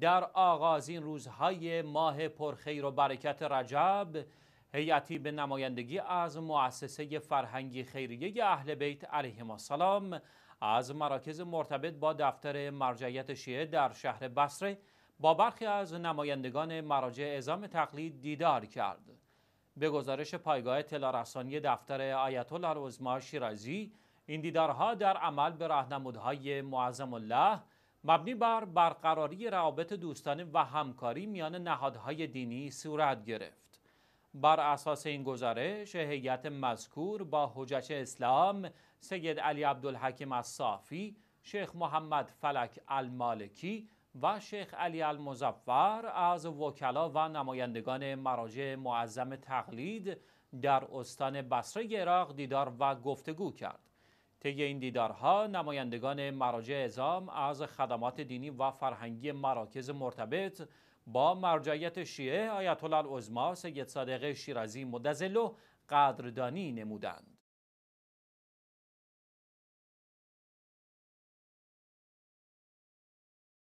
در آغازین روزهای ماه پرخیر و برکت رجب هیئتی به نمایندگی از مؤسسه فرهنگی خیریه اهل بیت علیهم السلام از مراکز مرتبط با دفتر مرجعیت شیعه در شهر بصره با برخی از نمایندگان مراجع اعزام تقلید دیدار کرد به گزارش پایگاه تلارسانی دفتر آیت الله شیرازی این دیدارها در عمل به راهنمودهای معظم الله مبنی بر برقراری روابط دوستانه و همکاری میان نهادهای دینی صورت گرفت. بر اساس این گزارش هیئت مذکور با حجت اسلام سید علی عبدالحکیم الصافی، شیخ محمد فلک المالکی و شیخ علی المظفر از وکلا و نمایندگان مراجع معظم تقلید در استان بصره عراق دیدار و گفتگو کرد. طی این دیدارها نمایندگان مراجع اعزام از خدمات دینی و فرهنگی مراکز مرتبط با مرجعیت شیعه آیت الله العظما سید صادق شیرازی مدظله قدردانی نمودند